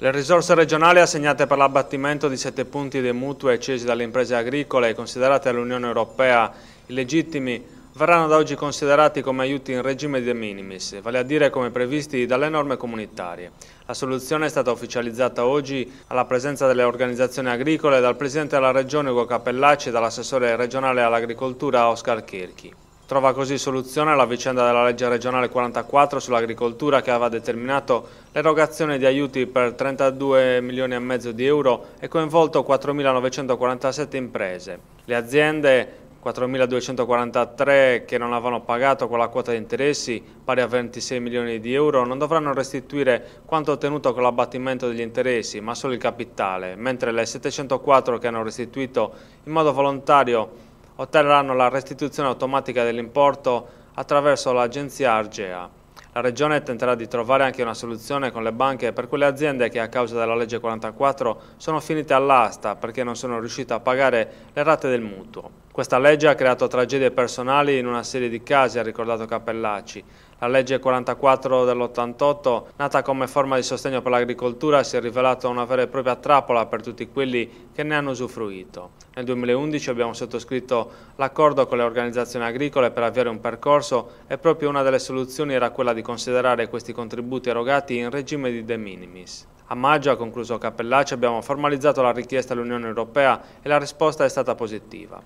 Le risorse regionali assegnate per l'abbattimento di sette punti dei mutui accesi dalle imprese agricole e considerate dall'Unione Europea illegittimi verranno da oggi considerati come aiuti in regime de minimis, vale a dire come previsti dalle norme comunitarie. La soluzione è stata ufficializzata oggi alla presenza delle organizzazioni agricole dal Presidente della Regione Ugo Cappellacci e dall'assessore regionale all'agricoltura Oscar Cherchi. Trova così soluzione la vicenda della legge regionale 44 sull'agricoltura che aveva determinato l'erogazione di aiuti per 32 milioni e mezzo di euro e coinvolto 4.947 imprese. Le aziende 4.243 che non avevano pagato con la quota di interessi, pari a 26 milioni di euro, non dovranno restituire quanto ottenuto con l'abbattimento degli interessi, ma solo il capitale, mentre le 704 che hanno restituito in modo volontario otterranno la restituzione automatica dell'importo attraverso l'agenzia Argea. La Regione tenterà di trovare anche una soluzione con le banche per quelle aziende che a causa della legge 44 sono finite all'asta perché non sono riuscite a pagare le rate del mutuo. Questa legge ha creato tragedie personali in una serie di casi, ha ricordato Cappellacci. La legge 44 dell'88, nata come forma di sostegno per l'agricoltura, si è rivelata una vera e propria trappola per tutti quelli che ne hanno usufruito. Nel 2011 abbiamo sottoscritto l'accordo con le organizzazioni agricole per avviare un percorso e proprio una delle soluzioni era quella di considerare questi contributi erogati in regime di de minimis. A maggio, ha concluso Capellacci, abbiamo formalizzato la richiesta all'Unione Europea e la risposta è stata positiva.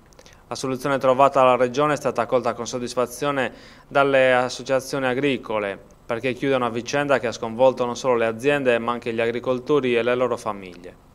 La soluzione trovata dalla Regione è stata accolta con soddisfazione dalle associazioni agricole perché chiude una vicenda che ha sconvolto non solo le aziende ma anche gli agricoltori e le loro famiglie.